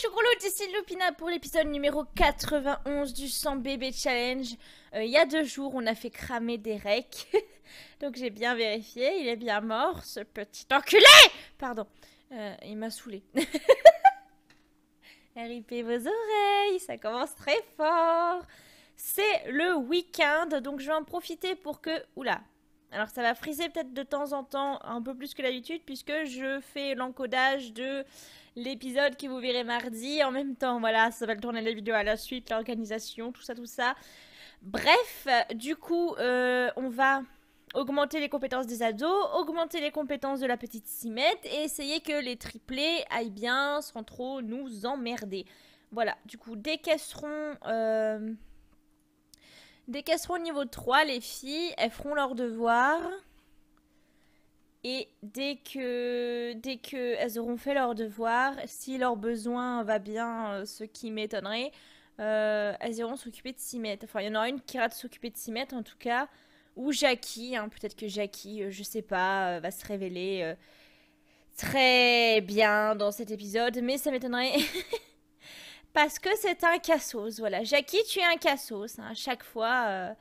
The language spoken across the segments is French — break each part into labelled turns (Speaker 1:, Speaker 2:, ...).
Speaker 1: choucroutes, ici Lupina pour l'épisode numéro 91 du 100 bébé challenge. Euh, il y a deux jours, on a fait cramer Derek. Donc j'ai bien vérifié, il est bien mort, ce petit enculé Pardon, euh, il m'a saoulé. Ripez vos oreilles, ça commence très fort. C'est le week-end, donc je vais en profiter pour que... Oula, alors ça va friser peut-être de temps en temps un peu plus que d'habitude puisque je fais l'encodage de l'épisode que vous verrez mardi. En même temps, voilà, ça va le tourner la vidéo à la suite, l'organisation, tout ça, tout ça. Bref, du coup, euh, on va augmenter les compétences des ados, augmenter les compétences de la petite Simette et essayer que les triplés aillent bien sans trop nous emmerder. Voilà, du coup, dès qu'elles seront... Euh... niveau 3, les filles, elles feront leurs devoirs. Et dès que, dès que elles auront fait leur devoir, si leur besoin va bien, euh, ce qui m'étonnerait, euh, elles iront s'occuper de Simette. Enfin, il y en aura une qui ira s'occuper de Simette, en tout cas. Ou Jackie, hein, peut-être que Jackie, euh, je sais pas, va se révéler très bien dans cet épisode, mais ça m'étonnerait. Parce que c'est un cassos, voilà. Jackie, tu es un cassos, hein, à chaque fois.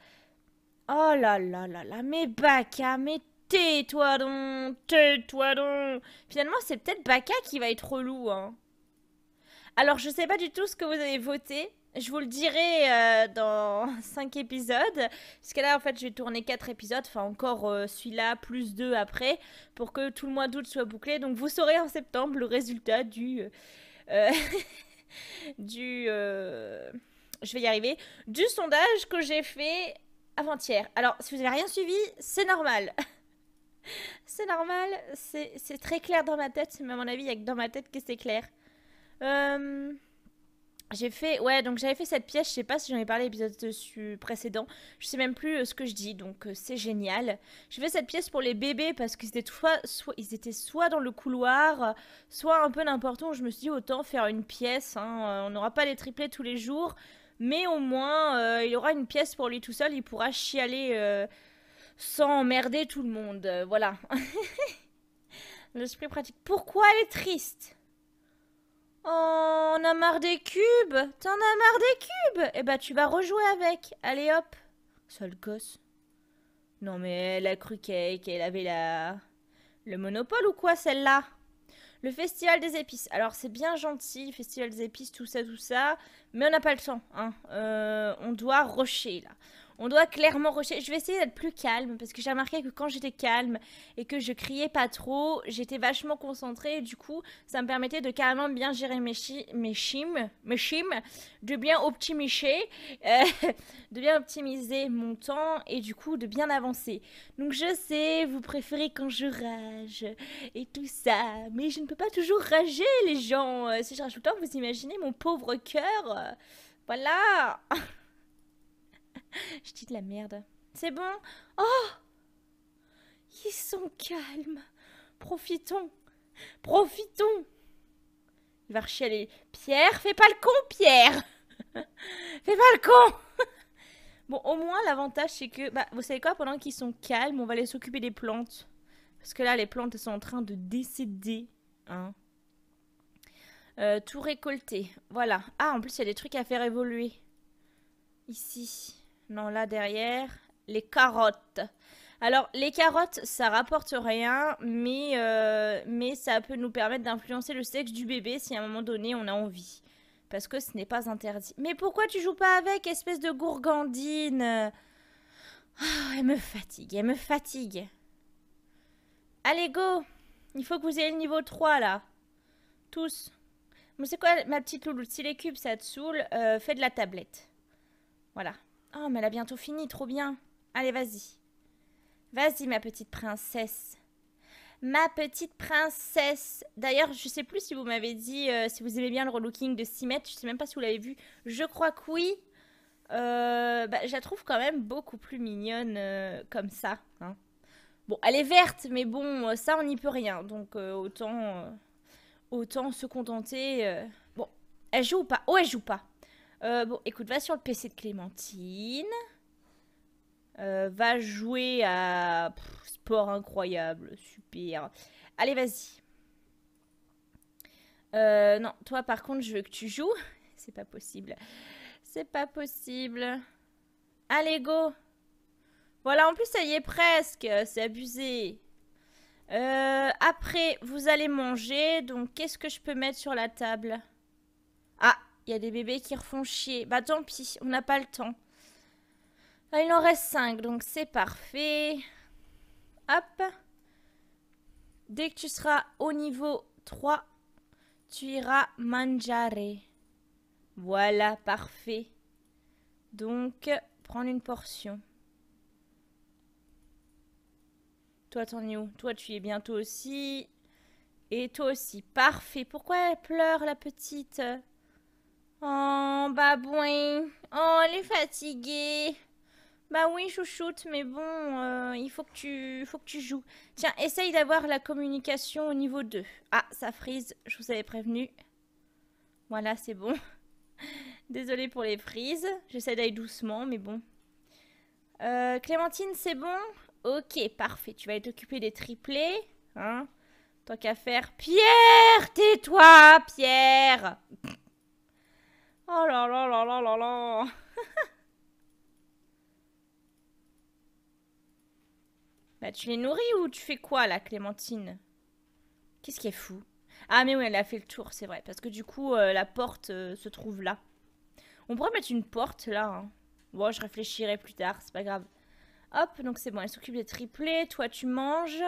Speaker 1: Oh là là là là, mais Baka, mais Tais-toi donc, tais-toi donc. Finalement, c'est peut-être Baka qui va être relou. Hein. Alors, je ne sais pas du tout ce que vous avez voté. Je vous le dirai euh, dans 5 épisodes. Parce que là, en fait, je vais tourner 4 épisodes. Enfin, encore euh, celui-là, plus 2 après. Pour que tout le mois d'août soit bouclé. Donc, vous saurez en septembre le résultat du. Euh, du. je vais y arriver. Du sondage que j'ai fait avant-hier. Alors, si vous n'avez rien suivi, c'est normal. c'est normal, c'est très clair dans ma tête, mais à mon avis, il n'y a que dans ma tête que c'est clair. Euh, j'ai fait, ouais, donc j'avais fait cette pièce, je sais pas si j'en ai parlé l'épisode précédent, je sais même plus euh, ce que je dis, donc euh, c'est génial. J'ai fait cette pièce pour les bébés parce qu'ils étaient, soit, soit, ils étaient soit dans le couloir, soit un peu n'importe où, je me suis dit autant faire une pièce, hein, on n'aura pas les triplés tous les jours, mais au moins il aura une pièce pour lui tout seul, il pourra chialer sans emmerder tout le monde. Euh, voilà. L'esprit pratique. Pourquoi elle est triste Oh, on a marre des cubes T'en as marre des cubes Eh bah ben, tu vas rejouer avec. Allez hop Seul gosse. Non mais elle a cru qu'elle avait la... le monopole ou quoi celle-là le festival des épices. Alors c'est bien gentil, festival des épices, tout ça, tout ça, mais on n'a pas le temps. Hein. Euh, on doit rusher là. On doit clairement rechercher. Je vais essayer d'être plus calme parce que j'ai remarqué que quand j'étais calme et que je criais pas trop, j'étais vachement concentrée. du coup, ça me permettait de carrément bien gérer mes, chimes, mes de bien optimiser, euh, de bien optimiser mon temps et du coup de bien avancer. Donc je sais, vous préférez quand je rage et tout ça, mais je ne peux pas toujours rager les gens. Euh, si je rage tout le temps, vous imaginez mon pauvre cœur. Voilà. Je dis de la merde. C'est bon Oh Ils sont calmes. Profitons. Profitons. Il va rechialer. Pierre, fais pas le con, Pierre Fais pas le con Bon, au moins, l'avantage, c'est que... Bah, vous savez quoi Pendant qu'ils sont calmes, on va aller s'occuper des plantes. Parce que là, les plantes, sont en train de décéder. Hein euh, tout récolter. Voilà. Ah, en plus, il y a des trucs à faire évoluer. Ici. Non, là derrière, les carottes. Alors, les carottes, ça rapporte rien, mais, euh, mais ça peut nous permettre d'influencer le sexe du bébé si à un moment donné on a envie. Parce que ce n'est pas interdit. Mais pourquoi tu joues pas avec, espèce de gourgandine ah, Elle me fatigue, elle me fatigue. Allez, go Il faut que vous ayez le niveau 3 là. Tous. Mais c'est quoi ma petite louloute Si les cubes ça te saoule, euh, fais de la tablette. Voilà. Oh, mais elle a bientôt fini, trop bien. Allez, vas-y. Vas-y, ma petite princesse. Ma petite princesse. D'ailleurs, je sais plus si vous m'avez dit euh, si vous aimez bien le relooking de 6 mètres. Je sais même pas si vous l'avez vu. Je crois que oui. Euh, bah, je la trouve quand même beaucoup plus mignonne euh, comme ça. Hein. Bon, elle est verte, mais bon, ça, on n'y peut rien. Donc, autant, autant se contenter. Bon, elle joue ou pas Oh, elle joue pas. Euh, bon, écoute, va sur le PC de Clémentine. Euh, va jouer à sport incroyable, super. Allez, vas-y. Euh, non, toi par contre, je veux que tu joues. C'est pas possible. C'est pas possible. Allez, go. Voilà, en plus, ça y est presque. C'est abusé. après, vous allez manger. Donc, qu'est-ce que je peux mettre sur la table Ah, il y a des bébés qui refont chier. Bah tant pis, on n'a pas le temps. Ah, il en reste 5, donc c'est parfait. Hop. Dès que tu seras au niveau 3, tu iras manger. Voilà, parfait. Donc, prendre une portion. Toi, t'en es où Toi, tu y es bientôt aussi. Et toi aussi. Parfait. Pourquoi elle pleure, la petite Oh, babouin. Oh, elle est fatiguée. Bah oui, chouchoute, mais bon, euh, il faut que, tu, faut que tu joues. Tiens, essaye d'avoir la communication au niveau 2. Ah, ça frise, je vous avais prévenu. Voilà, c'est bon. Désolée pour les frises, j'essaie d'aller doucement, mais bon. Euh, Clémentine, c'est bon Ok, parfait, tu vas être occupée des triplés. Hein Tant qu'à faire. Pierre, tais-toi, Pierre Oh là là là là là là Bah tu les nourris ou tu fais quoi là Clémentine Qu'est-ce qui est fou Ah mais oui elle a fait le tour c'est vrai parce que du coup euh, la porte euh, se trouve là. On pourrait mettre une porte là. Hein. Bon je réfléchirai plus tard c'est pas grave. Hop donc c'est bon elle s'occupe des triplés, toi tu manges.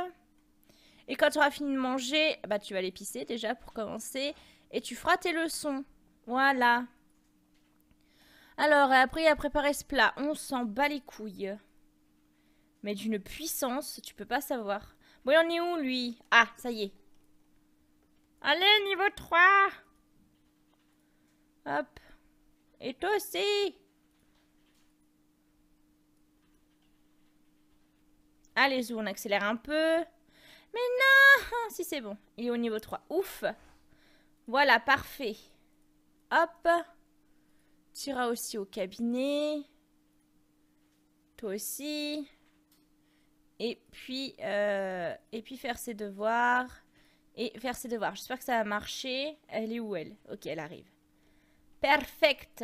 Speaker 1: Et quand tu auras fini de manger bah tu vas l'épicer déjà pour commencer et tu feras tes leçons. Voilà. Alors, après, il a préparé ce plat, on s'en bat les couilles. Mais d'une puissance, tu peux pas savoir. Bon, il en est où, lui Ah, ça y est. Allez, niveau 3 Hop. Et toi aussi Allez, on accélère un peu. Mais non Si, c'est bon. Il est au niveau 3. Ouf Voilà, parfait. Hop tu iras aussi au cabinet. Toi aussi. Et puis, euh, et puis faire ses devoirs. Et faire ses devoirs. J'espère que ça va marcher. Elle est où elle Ok, elle arrive. Perfect.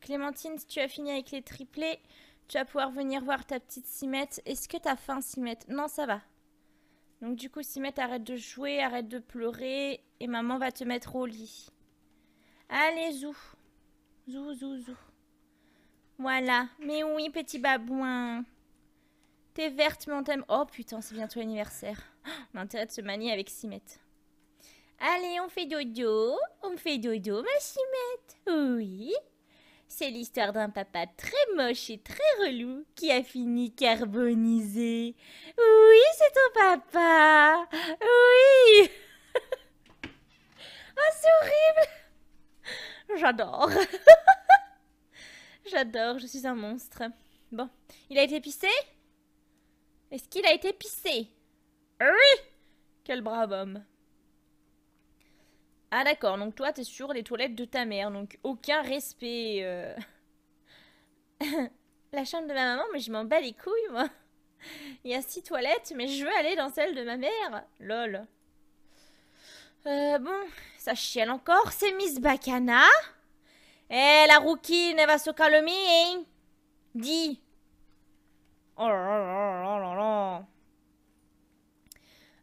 Speaker 1: Clémentine, si tu as fini avec les triplés, tu vas pouvoir venir voir ta petite Simette. Est-ce que tu as faim, Simette Non, ça va. Donc du coup, Simette, arrête de jouer, arrête de pleurer. Et maman va te mettre au lit. Allez, zou Zou, zou, zou. Voilà. Mais oui, petit babouin. T'es verte, mon thème Oh putain, c'est bientôt l'anniversaire. intérêt de se manier avec Simette. Allez, on fait dodo. On fait dodo, ma Simette. Oui. C'est l'histoire d'un papa très moche et très relou qui a fini carbonisé. Oui, c'est ton papa. Oui. oh, c'est horrible. J'adore. J'adore, je suis un monstre. Bon, il a été pissé Est-ce qu'il a été pissé Oui Quel brave homme. Ah d'accord, donc toi t'es sur les toilettes de ta mère, donc aucun respect. Euh. La chambre de ma maman, mais je m'en bats les couilles moi. Il y a six toilettes, mais je veux aller dans celle de ma mère. Lol. Euh, bon, ça chiale encore, c'est Miss Bacana. Eh, la rookie ne va se calmer, hein Dis. Oh là là là là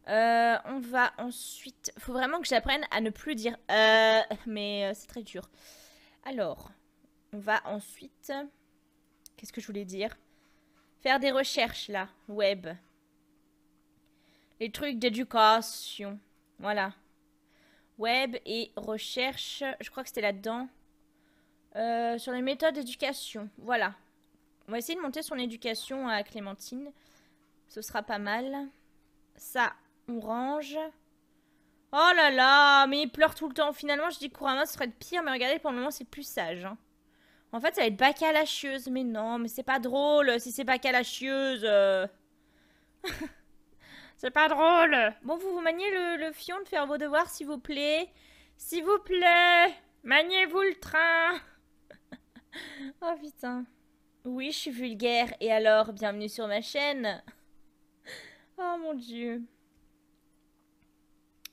Speaker 1: euh, on va ensuite... Faut vraiment que j'apprenne à ne plus dire euh, mais euh, c'est très dur. Alors, on va ensuite... Qu'est-ce que je voulais dire Faire des recherches, là, web. Les trucs d'éducation, voilà web et recherche. Je crois que c'était là-dedans. Euh, sur les méthodes d'éducation. Voilà. On va essayer de monter son éducation à Clémentine. Ce sera pas mal. Ça, on range. Oh là là, mais il pleure tout le temps. Finalement, je dis couramment, ce serait de pire, mais regardez, pour le moment, c'est plus sage. Hein. En fait, ça va être chieuse, Mais non, mais c'est pas drôle si c'est bacalachieuse. Euh... C'est pas drôle. Bon, vous vous maniez le, le fion de faire vos devoirs, s'il vous plaît. S'il vous plaît, maniez-vous le train. oh putain. Oui, je suis vulgaire. Et alors, bienvenue sur ma chaîne. oh mon dieu.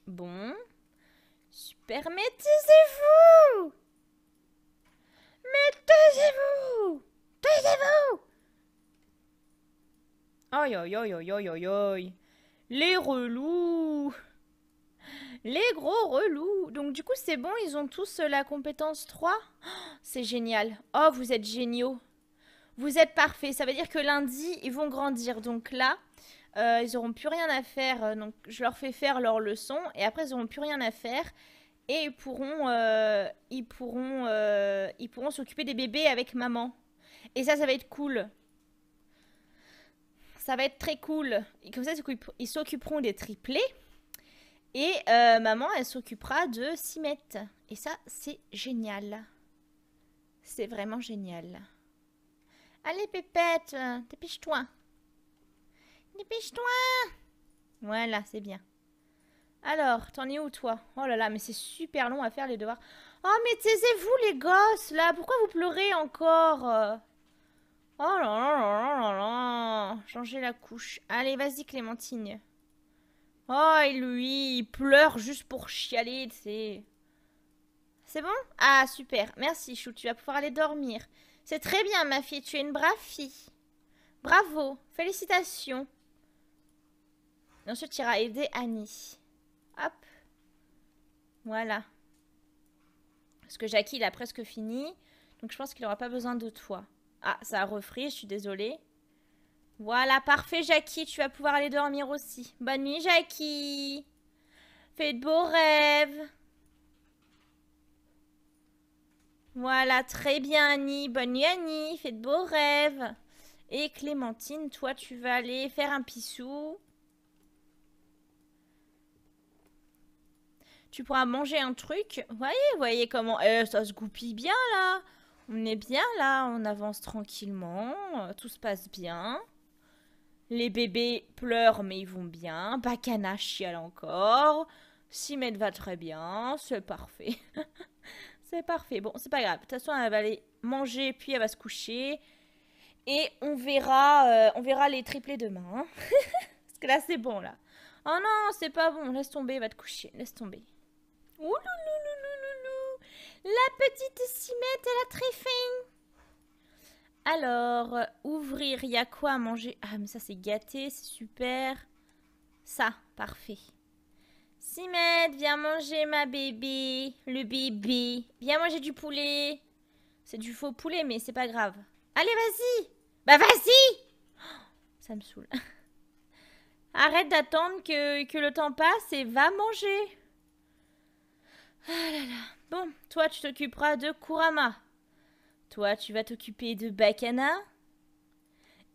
Speaker 1: Bon. Super, vous mettez vous Taisez-vous Aïe, aïe, aïe, aïe, aïe, aïe, oi. Les relous Les gros relous Donc du coup, c'est bon, ils ont tous euh, la compétence 3 C'est génial Oh, vous êtes géniaux Vous êtes parfaits Ça veut dire que lundi, ils vont grandir. Donc là, euh, ils n'auront plus rien à faire. Euh, donc je leur fais faire leur leçon et après, ils n'auront plus rien à faire. Et pourront, ils pourront, ils pourront s'occuper des bébés avec maman. Et ça, ça va être cool. Ça va être très cool. comme ça, ils s'occuperont des triplés. Et euh, maman, elle s'occupera de Simette. Et ça, c'est génial. C'est vraiment génial. Allez, Pépette, dépêche-toi. Dépêche-toi Voilà, c'est bien. Alors, t'en es où, toi Oh là là, mais c'est super long à faire, les devoirs. Oh, mais taisez-vous, les gosses, là Pourquoi vous pleurez encore Oh Changer la couche. Allez, vas-y, Clémentine. Oh, et lui, il pleure juste pour chialer, c'est... C'est bon Ah, super. Merci, Chou, tu vas pouvoir aller dormir. C'est très bien, ma fille, tu es une brave fille. Bravo, félicitations. ensuite, tu iras aider Annie. Hop. Voilà. Parce que Jackie, il a presque fini. Donc, je pense qu'il n'aura pas besoin de toi. Ah, ça a refri, je suis désolée. Voilà, parfait, Jackie. Tu vas pouvoir aller dormir aussi. Bonne nuit, Jackie. Fais de beaux rêves. Voilà, très bien, Annie. Bonne nuit, Annie. Fais de beaux rêves. Et Clémentine, toi, tu vas aller faire un pissou. Tu pourras manger un truc. Voyez, voyez comment... Eh, ça se goupille bien, là on est bien là, on avance tranquillement, euh, tout se passe bien. Les bébés pleurent mais ils vont bien. Bacana chiale encore. Simet va très bien, c'est parfait. c'est parfait. Bon, c'est pas grave. De toute façon, elle va aller manger puis elle va se coucher. Et on verra, euh, on verra les triplés demain. Hein. Parce que là, c'est bon là. Oh non, c'est pas bon. Laisse tomber, va te coucher. Laisse tomber. Ouh la petite cimette, elle la très Alors, ouvrir, il y a quoi à manger Ah, mais ça, c'est gâté, c'est super. Ça, parfait. Simette, viens manger ma bébé. Le bébé. Viens manger du poulet. C'est du faux poulet, mais c'est pas grave. Allez, vas-y Bah, vas-y Ça me saoule. Arrête d'attendre que, que le temps passe et va manger. Ah là là toi tu t'occuperas de Kurama. Toi tu vas t'occuper de Bacana.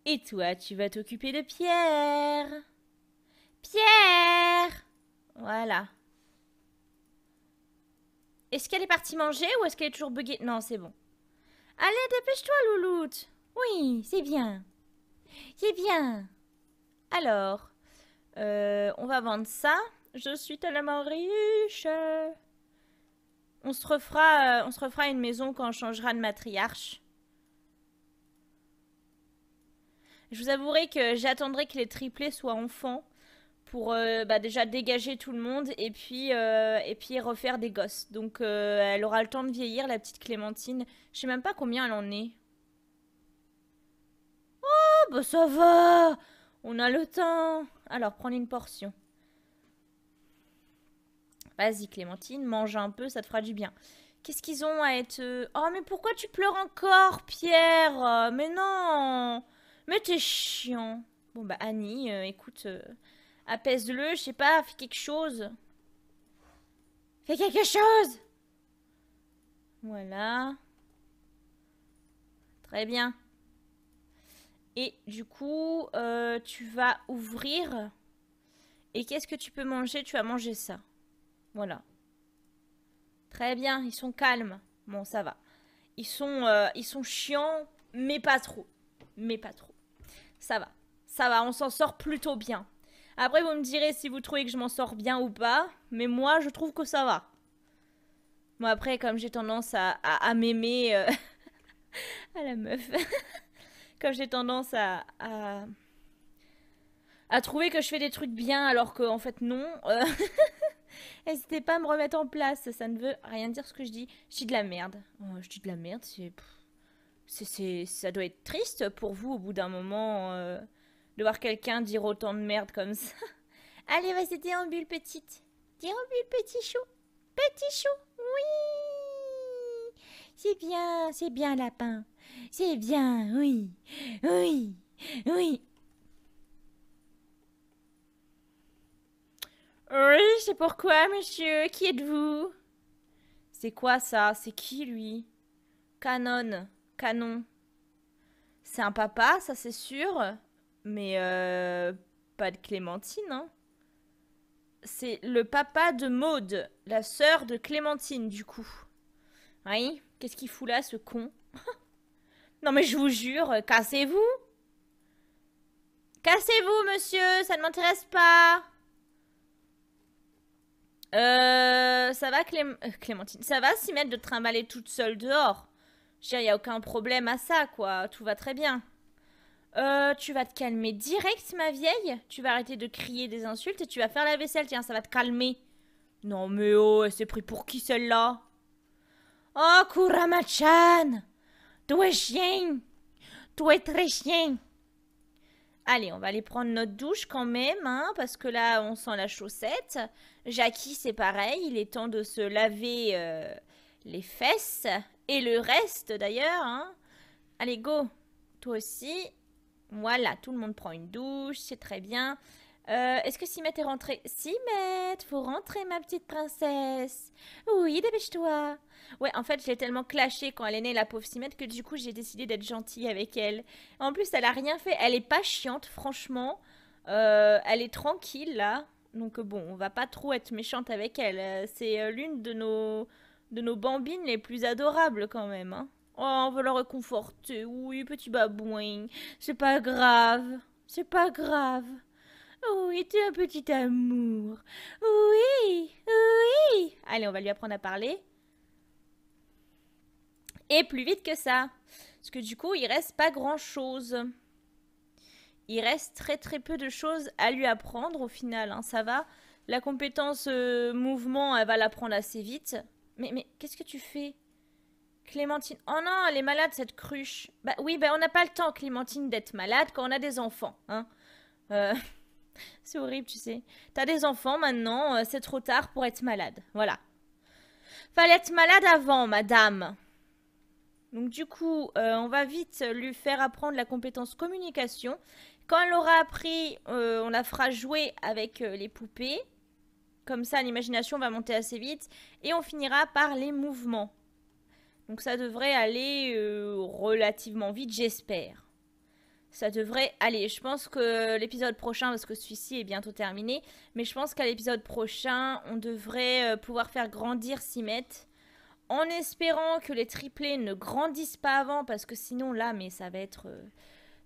Speaker 1: Et toi tu vas t'occuper de Pierre. Pierre Voilà. Est-ce qu'elle est partie manger ou est-ce qu'elle est toujours buggée Non, c'est bon. Allez, dépêche-toi, louloute. Oui, c'est bien. C'est bien. Alors, euh, on va vendre ça. Je suis tellement riche. On se refera, euh, on se une maison quand on changera de matriarche. Je vous avouerai que j'attendrai que les triplés soient enfants pour euh, bah, déjà dégager tout le monde et puis, euh, et refaire des gosses. Donc elle aura le temps de vieillir, la petite Clémentine. Je sais même pas combien elle en est. Oh, bah ça va On a le temps Alors, prendre une portion. Vas-y Clémentine, mange un peu, ça te fera du bien. Qu'est-ce qu'ils ont à être... Euh, oh mais pourquoi tu pleures encore Pierre Mais non Mais t'es chiant. Bon bah Annie, euh, écoute, euh, apaise-le, je sais pas, fais quelque chose. Fais quelque chose Voilà. Très bien. Et du coup, tu vas ouvrir. Et qu'est-ce que tu peux manger Tu vas manger ça. Voilà. Très bien, ils sont calmes. Bon, ça va. Ils sont, euh, ils sont chiants, mais pas trop. Mais pas trop. Ça va. Ça va, on s'en sort plutôt bien. Après, vous me direz si vous trouvez que je m'en sors bien ou pas. Mais moi, je trouve que ça va. Moi, bon, après, comme j'ai tendance à, m'aimer euh, à la meuf. comme j'ai tendance à, à, trouver que je fais des trucs bien alors qu'en en fait, non. Euh, N'hésitez pas à me remettre en place, ça ne veut rien dire ce que je dis. Je dis de la merde. Oh, je dis de la merde, c'est... ça doit être triste pour vous au bout d'un moment euh, de voir quelqu'un dire autant de merde comme ça. Allez, vas-y, déambule petite. Déambule petit chou. Petit chou, oui. C'est bien, c'est bien lapin. C'est bien, oui. Oui, oui. Oui, c'est pourquoi, monsieur. Qui êtes-vous C'est quoi ça C'est qui, lui Canon. Canon. C'est un papa, ça c'est sûr. Mais euh, pas de Clémentine, hein. C'est le papa de Maude, la sœur de Clémentine, du coup. Oui, qu'est-ce qu'il fout là, ce con Non mais je vous jure, cassez-vous Cassez-vous, monsieur, ça ne m'intéresse pas euh, ça va, euh, Clémentine. Ça va s'y mettre de trimballer toute seule dehors. Je veux il n'y a aucun problème à ça, quoi. Tout va très bien. Euh, tu vas te calmer direct, ma vieille. Tu vas arrêter de crier des insultes et tu vas faire la vaisselle. Tiens, ça va te calmer. Non, mais oh, elle s'est pris pour qui celle-là Oh, Kurama-chan Tu chien toi très chien Allez, on va aller prendre notre douche quand même, hein, parce que là, on sent la chaussette. Jackie, c'est pareil, il est temps de se laver euh, les fesses et le reste d'ailleurs. Hein. Allez, go Toi aussi. Voilà, tout le monde prend une douche, c'est très bien. Euh, est-ce que Simette est rentrée? Simette, faut rentrer ma petite princesse. Oui, dépêche-toi. Ouais, en fait, j'ai tellement clashée quand elle est née, la pauvre Simette, que du coup, j'ai décidé d'être gentille avec elle. En plus, elle n'a rien fait. Elle est pas chiante, franchement. Euh, elle est tranquille, là. Donc euh, bon, on va pas trop être méchante avec elle. C'est l'une de nos, de nos bambines les plus adorables, quand même. Hein. Oh, on va la réconforter. Oui, petit babouin. C'est pas grave. C'est pas grave. Oh, es un petit amour. Oui, oui. Allez, on va lui apprendre à parler. Et plus vite que ça. Parce que du coup, il reste pas grand-chose. Il reste très très peu de choses à lui apprendre au final. Hein, ça va. La compétence euh, mouvement, elle va l'apprendre assez vite. Mais, mais qu'est-ce que tu fais Clémentine. Oh non, elle est malade cette cruche. Bah oui, bah on n'a pas le temps, Clémentine, d'être malade quand on a des enfants. Hein. Euh... C'est horrible, tu sais. T'as des enfants maintenant, euh, c'est trop tard pour être malade. Voilà. Fallait être malade avant, madame. Donc du coup, euh, on va vite lui faire apprendre la compétence communication. Quand elle aura appris, euh, on la fera jouer avec les poupées. Comme ça, l'imagination va monter assez vite. Et on finira par les mouvements. Donc ça devrait aller relativement vite, j'espère ça devrait aller. Je pense que l'épisode prochain, parce que celui-ci est bientôt terminé, mais je pense qu'à l'épisode prochain, on devrait euh, pouvoir faire grandir Simet. En espérant que les triplés ne grandissent pas avant, parce que sinon là, mais ça va être, euh,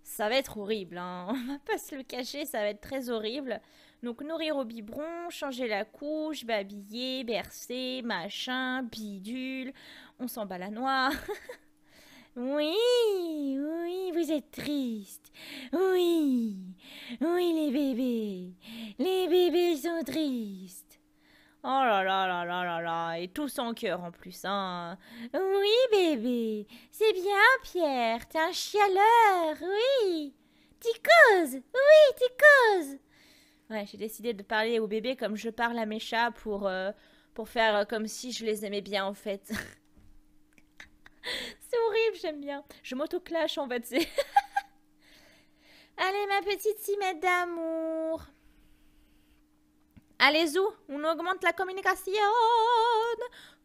Speaker 1: ça va être horrible. Hein. On va pas se le cacher, ça va être très horrible. Donc nourrir au biberon, changer la couche, babiller, bercer, machin, bidule. On s'en bat la noix. Oui, oui, vous êtes triste. Oui, oui, les bébés. Les bébés sont tristes. Oh là là là là là là, et tous en cœur en plus, hein. Oui, bébé, c'est bien, Pierre, t'es un chialeur, oui. T'y causes, oui, t'y causes. Ouais, j'ai décidé de parler aux bébés comme je parle à mes chats pour, euh, pour faire comme si je les aimais bien en fait. C'est horrible, j'aime bien. Je m'auto-clash en fait, Allez, ma petite cimette d'amour. allez où on augmente la communication.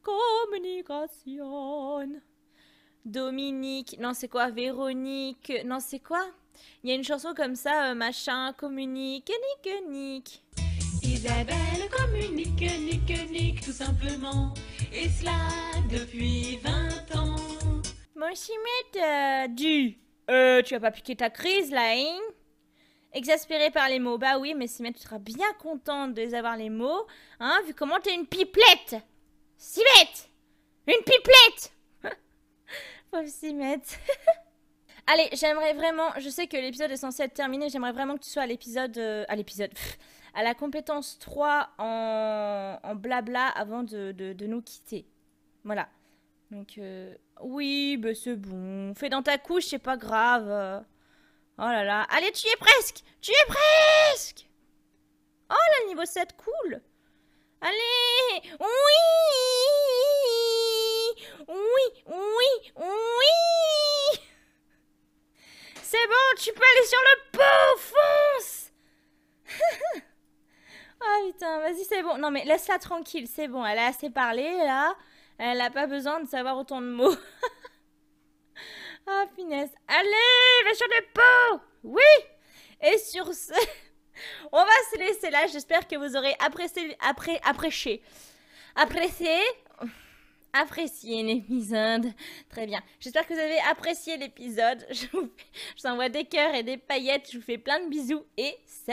Speaker 1: Communication. Dominique, non c'est quoi Véronique, non c'est quoi Il y a une chanson comme ça, euh, machin, communique, nique, nique. Isabelle communique, nique, nique, tout simplement. Et cela depuis 20 ans. Mon chimette euh, du. Euh, tu vas pas piquer ta crise là, hein Exaspéré par les mots. Bah oui, mais Simet, tu seras bien contente de les avoir, les mots, hein, vu comment t'es une pipelette Simet Une pipelette Pauvre Simet Allez, j'aimerais vraiment. Je sais que l'épisode est censé être terminé, j'aimerais vraiment que tu sois à l'épisode. Euh, à l'épisode. À la compétence 3 en, en blabla avant de, de nous quitter. Voilà. Donc. Euh... Oui, ben c'est bon. Fais dans ta couche, c'est pas grave. Oh là là. Allez, tu y es presque Tu y es presque Oh là, niveau 7, cool Allez Oui Oui Oui Oui C'est bon, tu peux aller sur le pot Fonce Oh putain, vas-y, c'est bon. Non mais laisse-la tranquille, c'est bon. Elle a assez parlé, là. Elle n'a pas besoin de savoir autant de mots. ah, finesse. Allez, va sur le pot Oui Et sur ce, on va se laisser là. J'espère que vous aurez apprécié, après, apprécié, apprécié, l'épisode. Très bien. J'espère que vous avez apprécié l'épisode. je vous envoie des cœurs et des paillettes. Je vous fais plein de bisous et salut